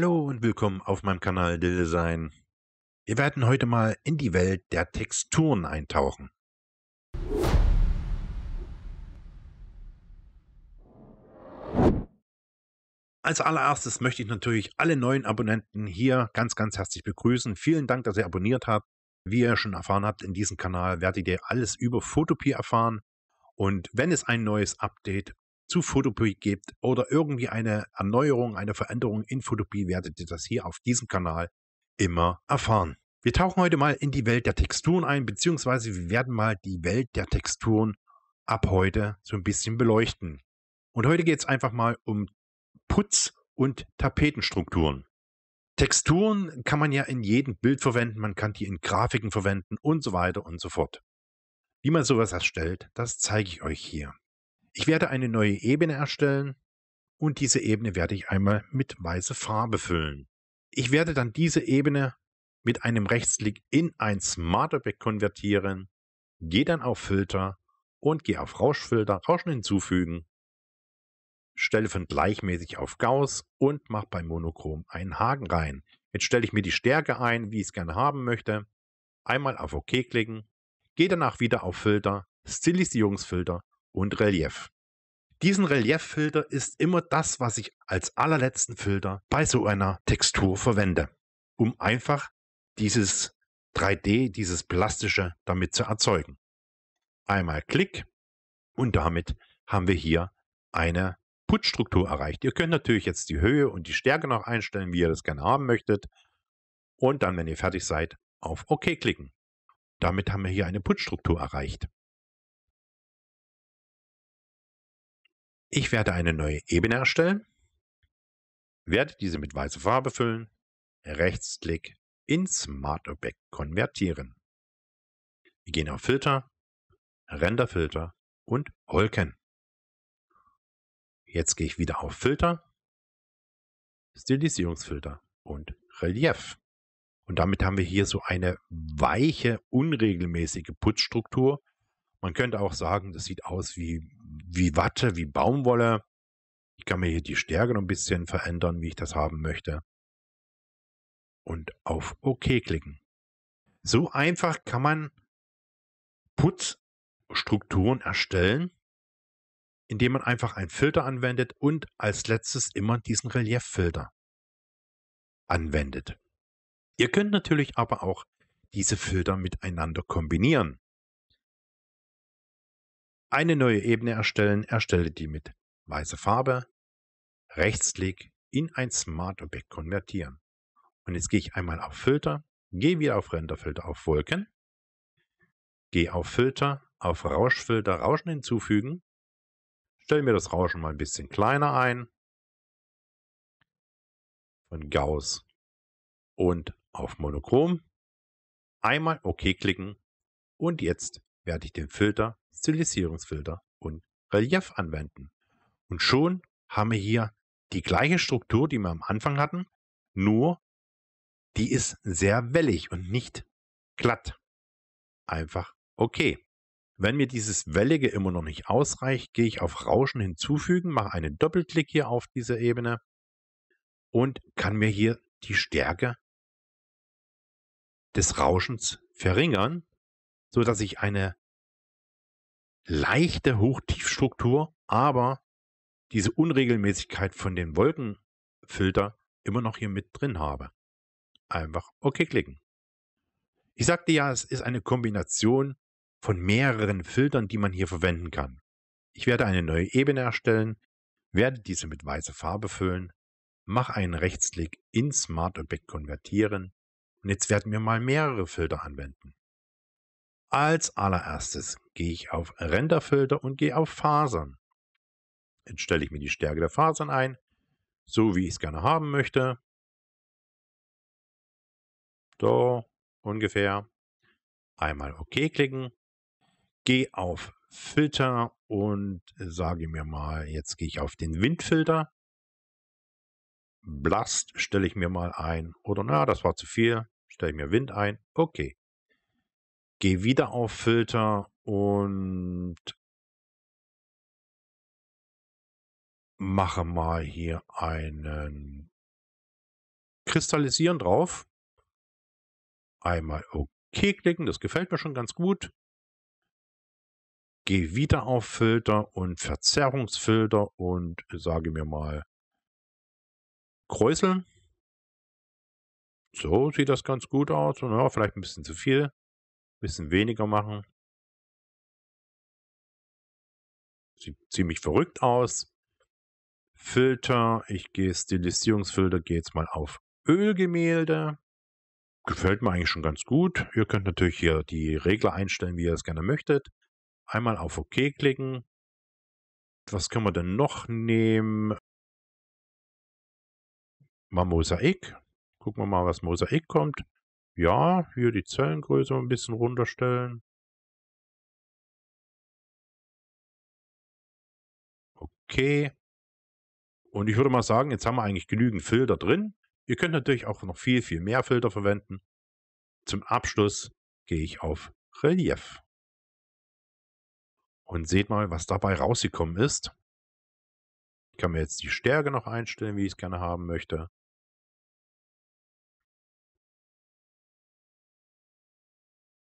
Hallo und willkommen auf meinem Kanal Dill Design. Wir werden heute mal in die Welt der Texturen eintauchen. Als allererstes möchte ich natürlich alle neuen Abonnenten hier ganz, ganz herzlich begrüßen. Vielen Dank, dass ihr abonniert habt. Wie ihr schon erfahren habt, in diesem Kanal werdet ihr alles über Photopie erfahren. Und wenn es ein neues Update zu Photopie gibt oder irgendwie eine Erneuerung, eine Veränderung in Photopie, werdet ihr das hier auf diesem Kanal immer erfahren. Wir tauchen heute mal in die Welt der Texturen ein, beziehungsweise wir werden mal die Welt der Texturen ab heute so ein bisschen beleuchten. Und heute geht es einfach mal um Putz- und Tapetenstrukturen. Texturen kann man ja in jedem Bild verwenden, man kann die in Grafiken verwenden und so weiter und so fort. Wie man sowas erstellt, das zeige ich euch hier. Ich werde eine neue Ebene erstellen und diese Ebene werde ich einmal mit weißer Farbe füllen. Ich werde dann diese Ebene mit einem Rechtsklick in ein Smart Object konvertieren, gehe dann auf Filter und gehe auf Rauschfilter, Rauschen hinzufügen, stelle von gleichmäßig auf Gauss und mache bei Monochrom einen Haken rein. Jetzt stelle ich mir die Stärke ein, wie ich es gerne haben möchte. Einmal auf OK klicken, gehe danach wieder auf Filter, Stilisierungsfilter und Relief. Diesen Relieffilter ist immer das, was ich als allerletzten Filter bei so einer Textur verwende, um einfach dieses 3D, dieses Plastische damit zu erzeugen. Einmal Klick und damit haben wir hier eine Putzstruktur erreicht. Ihr könnt natürlich jetzt die Höhe und die Stärke noch einstellen, wie ihr das gerne haben möchtet. Und dann, wenn ihr fertig seid, auf OK klicken. Damit haben wir hier eine Putzstruktur erreicht. Ich werde eine neue Ebene erstellen, werde diese mit weißer Farbe füllen, Rechtsklick in Smart Object konvertieren. Wir gehen auf Filter, Renderfilter und Wolken. Jetzt gehe ich wieder auf Filter, Stilisierungsfilter und Relief. Und damit haben wir hier so eine weiche, unregelmäßige Putzstruktur. Man könnte auch sagen, das sieht aus wie wie Watte, wie Baumwolle. Ich kann mir hier die Stärke noch ein bisschen verändern, wie ich das haben möchte. Und auf OK klicken. So einfach kann man Putzstrukturen erstellen, indem man einfach einen Filter anwendet und als letztes immer diesen Relieffilter anwendet. Ihr könnt natürlich aber auch diese Filter miteinander kombinieren. Eine neue Ebene erstellen, erstelle die mit weiße Farbe, Rechtsklick in ein Smart-Objekt konvertieren. Und jetzt gehe ich einmal auf Filter, gehe wieder auf Renderfilter auf Wolken, gehe auf Filter, auf Rauschfilter Rauschen hinzufügen, stelle mir das Rauschen mal ein bisschen kleiner ein, von Gauss und auf Monochrom, einmal OK klicken und jetzt werde ich den Filter Stilisierungsfilter und Relief anwenden. Und schon haben wir hier die gleiche Struktur, die wir am Anfang hatten, nur die ist sehr wellig und nicht glatt. Einfach okay. Wenn mir dieses Wellige immer noch nicht ausreicht, gehe ich auf Rauschen hinzufügen, mache einen Doppelklick hier auf diese Ebene und kann mir hier die Stärke des Rauschens verringern, sodass ich eine leichte Hochtiefstruktur, aber diese Unregelmäßigkeit von den Wolkenfilter immer noch hier mit drin habe. Einfach OK klicken. Ich sagte ja, es ist eine Kombination von mehreren Filtern, die man hier verwenden kann. Ich werde eine neue Ebene erstellen, werde diese mit weißer Farbe füllen, mache einen Rechtsklick in Smart Object konvertieren und jetzt werden wir mal mehrere Filter anwenden. Als allererstes gehe ich auf Renderfilter und gehe auf Fasern. Jetzt stelle ich mir die Stärke der Fasern ein, so wie ich es gerne haben möchte. So ungefähr. Einmal OK klicken. Gehe auf Filter und sage mir mal, jetzt gehe ich auf den Windfilter. Blast stelle ich mir mal ein. Oder na, das war zu viel. Stelle ich mir Wind ein. Okay gehe wieder auf Filter und mache mal hier einen Kristallisieren drauf. Einmal OK klicken, das gefällt mir schon ganz gut. Gehe wieder auf Filter und Verzerrungsfilter und sage mir mal Kräuseln. So sieht das ganz gut aus. Ja, vielleicht ein bisschen zu viel bisschen weniger machen. Sieht ziemlich verrückt aus. Filter, ich gehe Stilisierungsfilter, gehe jetzt mal auf Ölgemälde. Gefällt mir eigentlich schon ganz gut. Ihr könnt natürlich hier die Regler einstellen, wie ihr es gerne möchtet. Einmal auf OK klicken. Was können wir denn noch nehmen? Mal Mosaik. Gucken wir mal, was Mosaik kommt. Ja, hier die Zellengröße ein bisschen runterstellen. Okay. Und ich würde mal sagen, jetzt haben wir eigentlich genügend Filter drin. Ihr könnt natürlich auch noch viel, viel mehr Filter verwenden. Zum Abschluss gehe ich auf Relief. Und seht mal, was dabei rausgekommen ist. Ich kann mir jetzt die Stärke noch einstellen, wie ich es gerne haben möchte.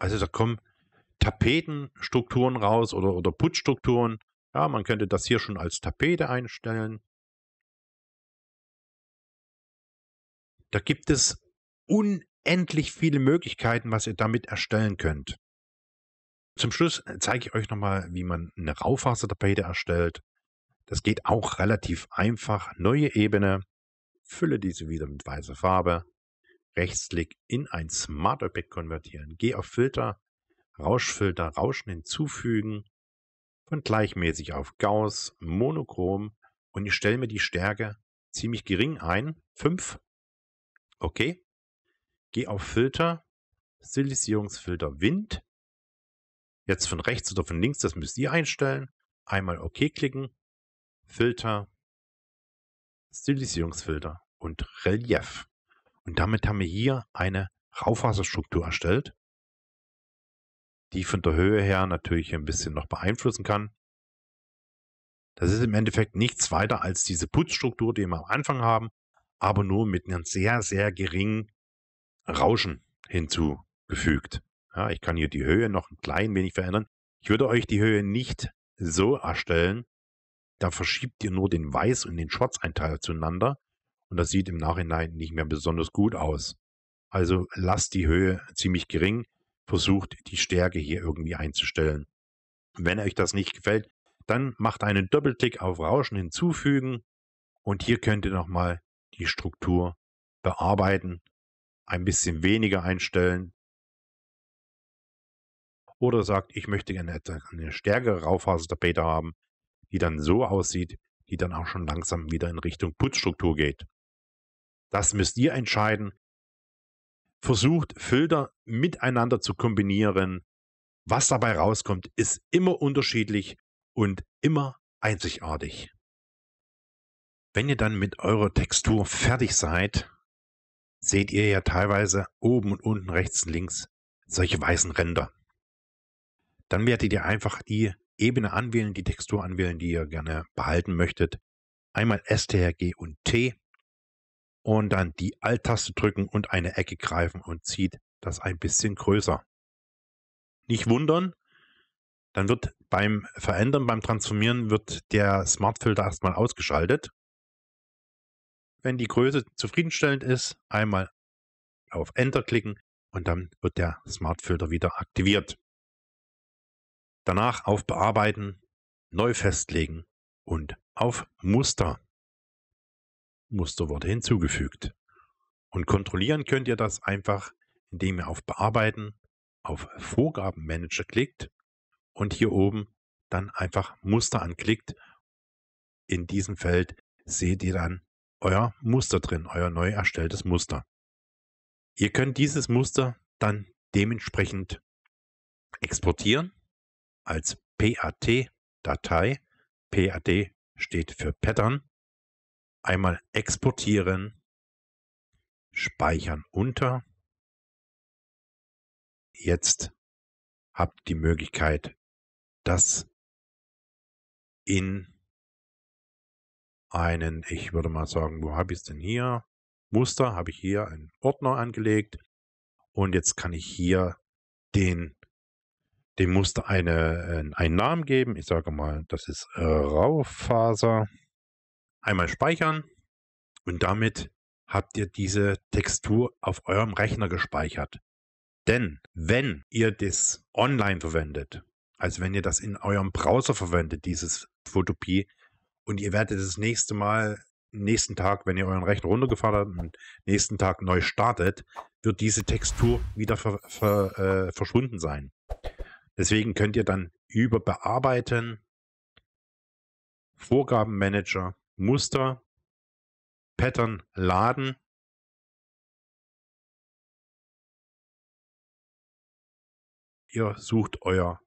Also da kommen Tapetenstrukturen raus oder, oder Putzstrukturen. Ja, man könnte das hier schon als Tapete einstellen. Da gibt es unendlich viele Möglichkeiten, was ihr damit erstellen könnt. Zum Schluss äh, zeige ich euch nochmal, wie man eine Raufasertapete erstellt. Das geht auch relativ einfach. Neue Ebene, fülle diese wieder mit weißer Farbe, Rechtsklick in ein Smart Objekt konvertieren. Geh auf Filter, Rauschfilter, Rauschen hinzufügen, von gleichmäßig auf Gauss, monochrom und ich stelle mir die Stärke ziemlich gering ein, 5. Okay. Geh auf Filter, Stilisierungsfilter Wind. Jetzt von rechts oder von links, das müsst ihr einstellen. Einmal OK klicken, Filter, Stilisierungsfilter und Relief. Und damit haben wir hier eine Raufaserstruktur erstellt, die von der Höhe her natürlich ein bisschen noch beeinflussen kann. Das ist im Endeffekt nichts weiter als diese Putzstruktur, die wir am Anfang haben, aber nur mit einem sehr, sehr geringen Rauschen hinzugefügt. Ja, ich kann hier die Höhe noch ein klein wenig verändern. Ich würde euch die Höhe nicht so erstellen. Da verschiebt ihr nur den Weiß- und den Schwarzeinteil zueinander und das sieht im Nachhinein nicht mehr besonders gut aus. Also lasst die Höhe ziemlich gering, versucht die Stärke hier irgendwie einzustellen. Wenn euch das nicht gefällt, dann macht einen Doppelklick auf Rauschen hinzufügen und hier könnt ihr nochmal die Struktur bearbeiten, ein bisschen weniger einstellen oder sagt, ich möchte gerne eine stärkere Raufasertapete haben, die dann so aussieht, die dann auch schon langsam wieder in Richtung Putzstruktur geht. Das müsst ihr entscheiden. Versucht Filter miteinander zu kombinieren. Was dabei rauskommt, ist immer unterschiedlich und immer einzigartig. Wenn ihr dann mit eurer Textur fertig seid, seht ihr ja teilweise oben und unten rechts und links solche weißen Ränder. Dann werdet ihr einfach die Ebene anwählen, die Textur anwählen, die ihr gerne behalten möchtet. Einmal STRG und T und dann die Alt-Taste drücken und eine Ecke greifen und zieht das ein bisschen größer. Nicht wundern, dann wird beim Verändern, beim Transformieren wird der Smart-Filter erstmal ausgeschaltet. Wenn die Größe zufriedenstellend ist, einmal auf Enter klicken und dann wird der Smart-Filter wieder aktiviert. Danach auf Bearbeiten, neu festlegen und auf Muster. Muster wurde hinzugefügt. Und kontrollieren könnt ihr das einfach, indem ihr auf Bearbeiten, auf Vorgabenmanager klickt und hier oben dann einfach Muster anklickt. In diesem Feld seht ihr dann euer Muster drin, euer neu erstelltes Muster. Ihr könnt dieses Muster dann dementsprechend exportieren als PAT-Datei. PAT steht für Pattern Einmal exportieren, speichern unter. Jetzt habt die Möglichkeit, das in einen, ich würde mal sagen, wo habe ich es denn hier? Muster habe ich hier einen Ordner angelegt und jetzt kann ich hier den dem Muster eine, äh, einen Namen geben. Ich sage mal, das ist äh, Raufaser einmal speichern und damit habt ihr diese Textur auf eurem Rechner gespeichert. Denn wenn ihr das online verwendet, also wenn ihr das in eurem Browser verwendet, dieses Photopie, und ihr werdet das nächste Mal, nächsten Tag, wenn ihr euren Rechner runtergefahren habt und nächsten Tag neu startet, wird diese Textur wieder ver, ver, äh, verschwunden sein. Deswegen könnt ihr dann über Bearbeiten, Vorgabenmanager, Muster, Pattern laden. Ihr sucht euer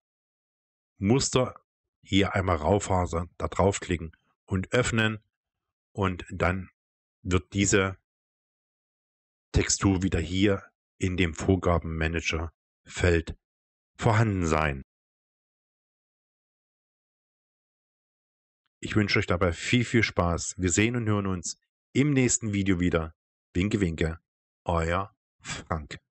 Muster hier einmal raufhasern, da draufklicken und öffnen und dann wird diese Textur wieder hier in dem Vorgabenmanager Feld vorhanden sein. Ich wünsche euch dabei viel, viel Spaß. Wir sehen und hören uns im nächsten Video wieder. Winke, winke. Euer Frank.